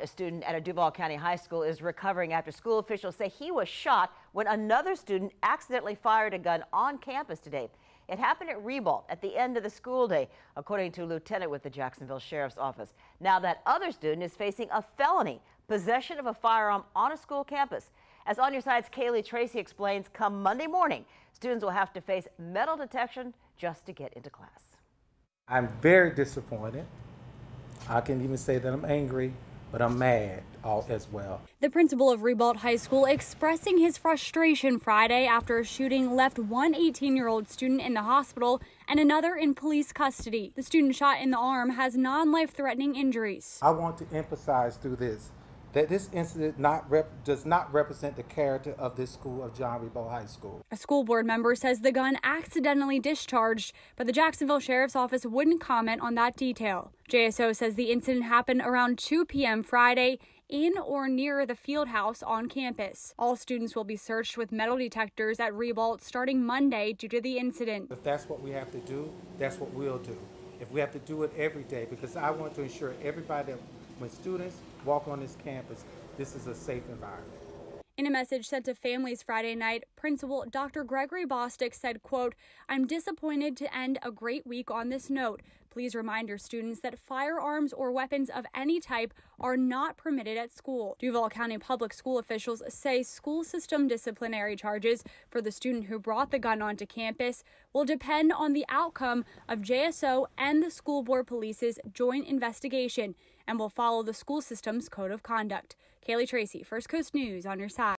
A student at a Duval County high school is recovering after school officials say he was shot when another student accidentally fired a gun on campus today. It happened at Rebal at the end of the school day, according to a lieutenant with the Jacksonville Sheriff's Office. Now that other student is facing a felony, possession of a firearm on a school campus. As On Your Side's Kaylee Tracy explains, come Monday morning, students will have to face metal detection just to get into class. I'm very disappointed. I can even say that I'm angry but I'm mad as well. The principal of Rebalt High School expressing his frustration Friday after a shooting left one 18-year-old student in the hospital and another in police custody. The student shot in the arm has non-life-threatening injuries. I want to emphasize through this that this incident not rep- does not represent the character of this school of John Rebo High School. A school board member says the gun accidentally discharged, but the Jacksonville Sheriff's Office wouldn't comment on that detail. JSO says the incident happened around 2 p.m. Friday in or near the field house on campus. All students will be searched with metal detectors at Rebolt starting Monday due to the incident. If that's what we have to do, that's what we'll do. If we have to do it every day, because I want to ensure everybody that when students walk on this campus. This is a safe environment. In a message sent to families Friday night, Principal Dr. Gregory Bostick said, quote, I'm disappointed to end a great week on this note, Please remind your students that firearms or weapons of any type are not permitted at school. Duval County Public School officials say school system disciplinary charges for the student who brought the gun onto campus will depend on the outcome of JSO and the school board police's joint investigation and will follow the school system's code of conduct. Kaylee Tracy, First Coast News on your side.